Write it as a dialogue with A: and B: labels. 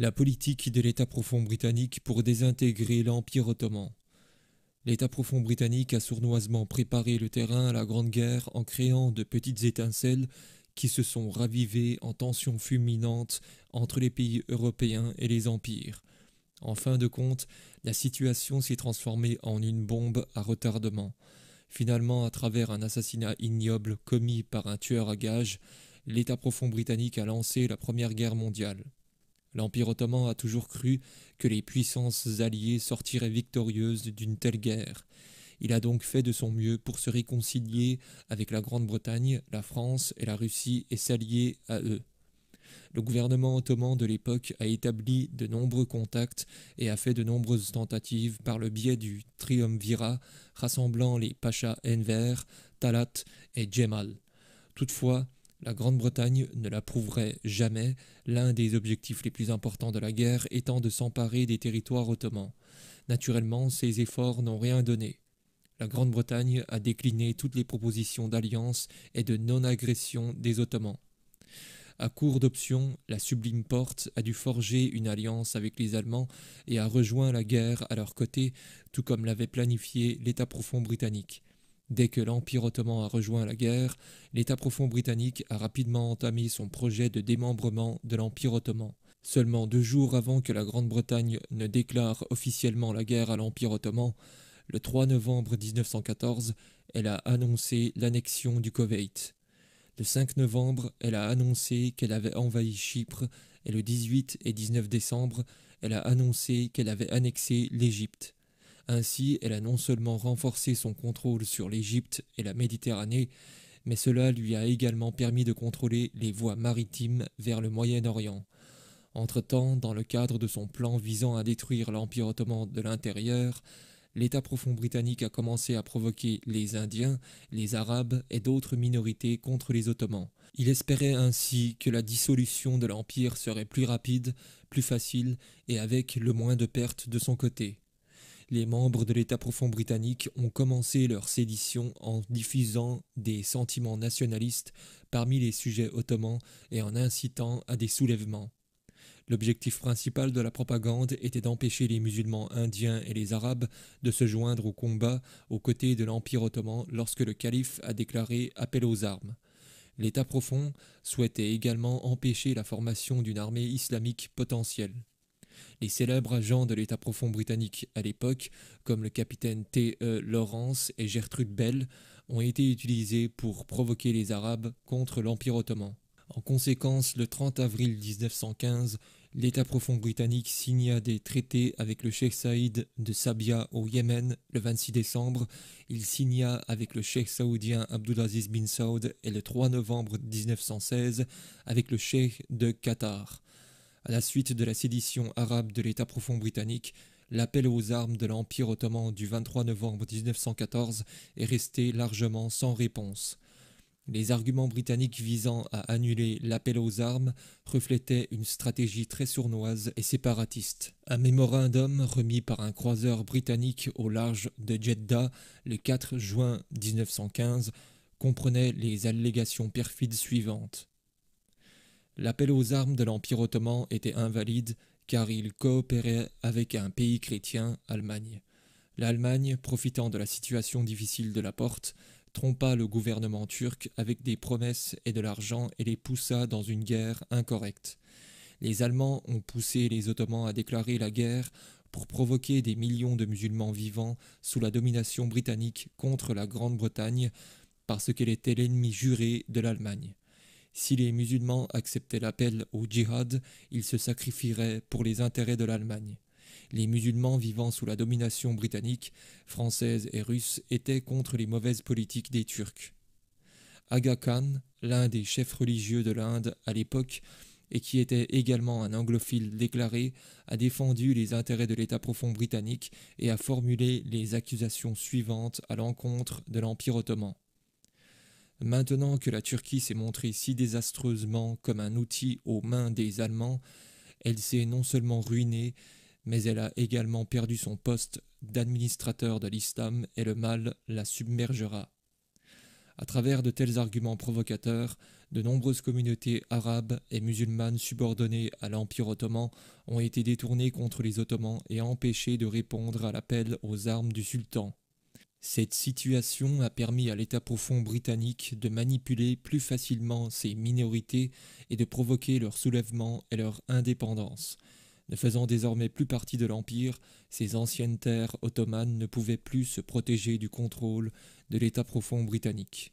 A: la politique de l'État profond britannique pour désintégrer l'Empire ottoman. L'État profond britannique a sournoisement préparé le terrain à la Grande Guerre en créant de petites étincelles qui se sont ravivées en tensions fulminantes entre les pays européens et les empires. En fin de compte, la situation s'est transformée en une bombe à retardement. Finalement, à travers un assassinat ignoble commis par un tueur à gages, l'État profond britannique a lancé la Première Guerre mondiale. L'Empire ottoman a toujours cru que les puissances alliées sortiraient victorieuses d'une telle guerre. Il a donc fait de son mieux pour se réconcilier avec la Grande-Bretagne, la France et la Russie et s'allier à eux. Le gouvernement ottoman de l'époque a établi de nombreux contacts et a fait de nombreuses tentatives par le biais du triumvirat rassemblant les pachas Enver, Talat et Djemal. Toutefois, la Grande-Bretagne ne l'approuverait jamais, l'un des objectifs les plus importants de la guerre étant de s'emparer des territoires ottomans. Naturellement, ces efforts n'ont rien donné. La Grande-Bretagne a décliné toutes les propositions d'alliance et de non-agression des Ottomans. À court d'options, la Sublime Porte a dû forger une alliance avec les Allemands et a rejoint la guerre à leur côté, tout comme l'avait planifié l'État profond britannique. Dès que l'Empire ottoman a rejoint la guerre, l'État profond britannique a rapidement entamé son projet de démembrement de l'Empire ottoman. Seulement deux jours avant que la Grande-Bretagne ne déclare officiellement la guerre à l'Empire ottoman, le 3 novembre 1914, elle a annoncé l'annexion du Koweït. Le 5 novembre, elle a annoncé qu'elle avait envahi Chypre et le 18 et 19 décembre, elle a annoncé qu'elle avait annexé l'Égypte. Ainsi, elle a non seulement renforcé son contrôle sur l'Égypte et la Méditerranée, mais cela lui a également permis de contrôler les voies maritimes vers le Moyen-Orient. Entre-temps, dans le cadre de son plan visant à détruire l'Empire ottoman de l'intérieur, l'État profond britannique a commencé à provoquer les Indiens, les Arabes et d'autres minorités contre les Ottomans. Il espérait ainsi que la dissolution de l'Empire serait plus rapide, plus facile et avec le moins de pertes de son côté les membres de l'État profond britannique ont commencé leur sédition en diffusant des sentiments nationalistes parmi les sujets ottomans et en incitant à des soulèvements. L'objectif principal de la propagande était d'empêcher les musulmans indiens et les arabes de se joindre au combat aux côtés de l'Empire ottoman lorsque le calife a déclaré appel aux armes. L'État profond souhaitait également empêcher la formation d'une armée islamique potentielle. Les célèbres agents de l'état profond britannique à l'époque, comme le capitaine T. E. Lawrence et Gertrude Bell, ont été utilisés pour provoquer les Arabes contre l'Empire ottoman. En conséquence, le 30 avril 1915, l'État profond britannique signa des traités avec le Cheikh Saïd de Sabia au Yémen le 26 décembre. Il signa avec le Cheikh saoudien Abdulaziz bin Saud et le 3 novembre 1916 avec le Cheikh de Qatar à la suite de la sédition arabe de l'État profond britannique, l'appel aux armes de l'Empire ottoman du 23 novembre 1914 est resté largement sans réponse. Les arguments britanniques visant à annuler l'appel aux armes reflétaient une stratégie très sournoise et séparatiste. Un mémorandum remis par un croiseur britannique au large de Jeddah le 4 juin 1915 comprenait les allégations perfides suivantes. L'appel aux armes de l'Empire ottoman était invalide car il coopérait avec un pays chrétien, l'Allemagne. L'Allemagne, profitant de la situation difficile de la porte, trompa le gouvernement turc avec des promesses et de l'argent et les poussa dans une guerre incorrecte. Les Allemands ont poussé les Ottomans à déclarer la guerre pour provoquer des millions de musulmans vivants sous la domination britannique contre la Grande-Bretagne parce qu'elle était l'ennemi juré de l'Allemagne. Si les musulmans acceptaient l'appel au djihad, ils se sacrifieraient pour les intérêts de l'Allemagne. Les musulmans vivant sous la domination britannique, française et russe étaient contre les mauvaises politiques des Turcs. Aga Khan, l'un des chefs religieux de l'Inde à l'époque, et qui était également un anglophile déclaré, a défendu les intérêts de l'État profond britannique et a formulé les accusations suivantes à l'encontre de l'Empire ottoman. Maintenant que la Turquie s'est montrée si désastreusement comme un outil aux mains des Allemands, elle s'est non seulement ruinée, mais elle a également perdu son poste d'administrateur de l'islam et le mal la submergera. À travers de tels arguments provocateurs, de nombreuses communautés arabes et musulmanes subordonnées à l'Empire ottoman ont été détournées contre les Ottomans et empêchées de répondre à l'appel aux armes du sultan. Cette situation a permis à l'État profond britannique de manipuler plus facilement ses minorités et de provoquer leur soulèvement et leur indépendance. Ne faisant désormais plus partie de l'Empire, ces anciennes terres ottomanes ne pouvaient plus se protéger du contrôle de l'État profond britannique.